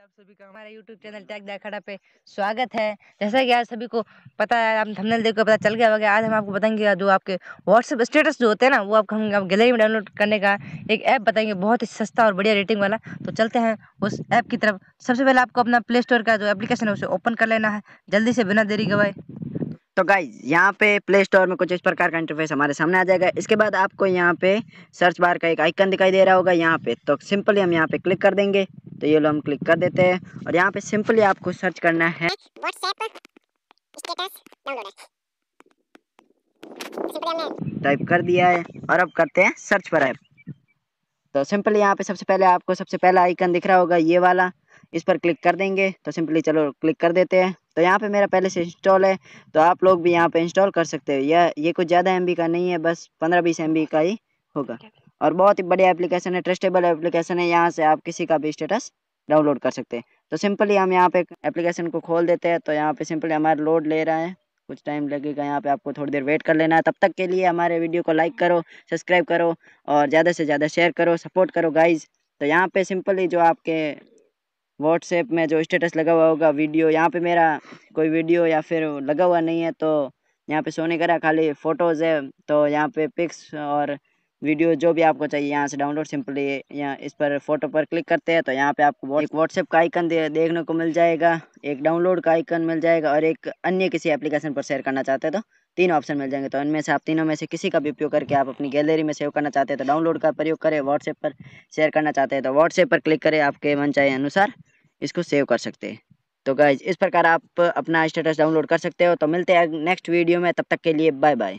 आप सभी का हमारे यूट्यूब चैनल टैग दखाड़ा पे स्वागत है जैसा कि आज सभी को पता है आप थंबनेल देखकर पता चल गया होगा आज हम आपको बताएंगे जो आपके WhatsApp स्टेटस जो होते हैं ना वो आपको हम गैलरी में डाउनलोड करने का एक ऐप बताएंगे बहुत ही सस्ता और बढ़िया रेटिंग वाला तो चलते हैं उस ऐप की तरफ सबसे पहले आपको अपना प्ले स्टोर का जो एप्लीकेशन है उसे ओपन कर लेना है जल्दी से बिना देरी गवाए तो गाइज यहाँ पे प्ले स्टोर में कुछ इस प्रकार का इंटरफेस हमारे सामने आ जाएगा इसके बाद आपको यहाँ पे सर्च बार का एक आइकन दिखाई दे रहा होगा यहाँ पे तो सिंपली हम यहाँ पे क्लिक कर देंगे तो ये लो हम क्लिक कर देते हैं और यहाँ पे सिंपली आपको सर्च करना है टाइप कर दिया है और अब करते हैं सर्च पर ऐप तो सिंपली यहाँ पे सबसे पहले आपको सबसे पहला आइकन दिख रहा होगा ये वाला इस पर क्लिक कर देंगे तो सिंपली चलो क्लिक कर देते हैं तो यहाँ पे मेरा पहले से इंस्टॉल है तो आप लोग भी यहाँ पे इंस्टॉल कर सकते हो यह ये कुछ ज़्यादा एम का नहीं है बस पंद्रह बीस एम का ही होगा और बहुत ही बढ़िया एप्लीकेशन है ट्रस्टेबल एप्लीकेशन है यहाँ से आप किसी का भी स्टेटस डाउनलोड कर सकते हैं तो सिंपली हम यहाँ पे एप्लीकेशन को खोल देते हैं तो यहाँ पे सिंपली हमारा लोड ले रहा है कुछ टाइम लगेगा यहाँ पे आपको थोड़ी देर वेट कर लेना है तब तक के लिए हमारे वीडियो को लाइक करो सब्सक्राइब करो और ज़्यादा से ज़्यादा शेयर करो सपोर्ट करो गाइज तो यहाँ पे सिंपली जो आपके व्हाट्सएप में जो स्टेटस लगा हुआ होगा वीडियो यहाँ पे मेरा कोई वीडियो या फिर लगा हुआ नहीं है तो यहाँ पे सोने करा खाली फ़ोटोज़ है तो यहाँ पे पिक्स और वीडियो जो भी आपको चाहिए यहाँ से डाउनलोड सिंपली यहाँ इस पर फोटो पर क्लिक करते हैं तो यहाँ पे आपको एक व्हाट्सएप का आइकन दे, देखने को मिल जाएगा एक डाउनलोड का आइकन मिल जाएगा और एक अन्य किसी एप्लीकेशन पर शेयर करना चाहते हैं तो तीन ऑप्शन मिल जाएंगे तो इनमें से आप तीनों में से किसी का भी उपयोग करके आप अपनी गैलरी में सेव करना चाहते हैं तो डाउनलोड का प्रयोग करें व्हाट्सएप पर शेयर करना चाहते हैं तो व्हाट्सएप पर क्लिक करें आपके मन चाहे अनुसार इसको सेव कर सकते हैं तो गाइज इस प्रकार आप अपना स्टेटस डाउनलोड कर सकते हो तो मिलते हैं नेक्स्ट वीडियो में तब तक के लिए बाय बाय